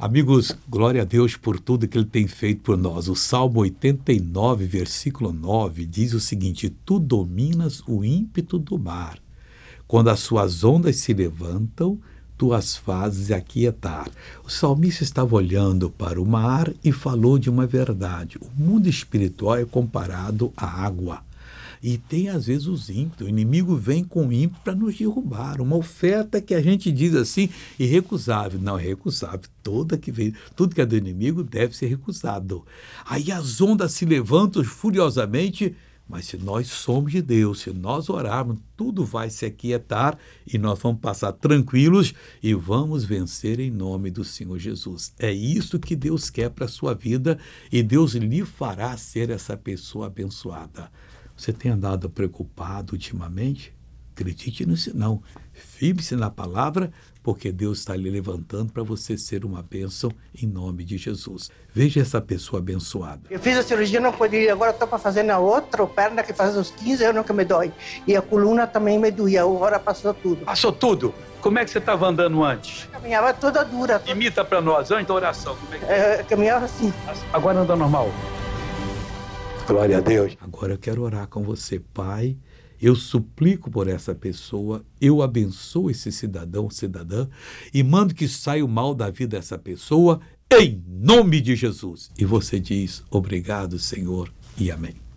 Amigos, glória a Deus por tudo que Ele tem feito por nós. O Salmo 89, versículo 9, diz o seguinte: Tu dominas o ímpeto do mar. Quando as suas ondas se levantam, tu as fazes aquietar. O salmista estava olhando para o mar e falou de uma verdade. O mundo espiritual é comparado à água. E tem, às vezes, os ímpetos. O inimigo vem com ímpeto para nos derrubar. Uma oferta que a gente diz assim, irrecusável. Não, é recusável. Toda que vem, tudo que é do inimigo deve ser recusado. Aí as ondas se levantam furiosamente. Mas se nós somos de Deus, se nós orarmos, tudo vai se aquietar e nós vamos passar tranquilos e vamos vencer em nome do Senhor Jesus. É isso que Deus quer para a sua vida e Deus lhe fará ser essa pessoa abençoada. Você tem andado preocupado ultimamente? Acredite no sinal. Firme-se na palavra, porque Deus está lhe levantando para você ser uma bênção em nome de Jesus. Veja essa pessoa abençoada. Eu fiz a cirurgia, não pude ir, agora estou para fazer na outra perna que faz uns 15 anos que me dói. E a coluna também me doía, agora passou tudo. Passou tudo? Como é que você estava andando antes? Caminhava toda dura. Toda... Imita para nós, antes da oração. Como é que... é, é caminhava assim. Agora anda normal? Glória a Deus. Agora eu quero orar com você, Pai. Eu suplico por essa pessoa, eu abençoo esse cidadão, cidadã, e mando que saia o mal da vida dessa pessoa, em nome de Jesus. E você diz: Obrigado, Senhor, e amém.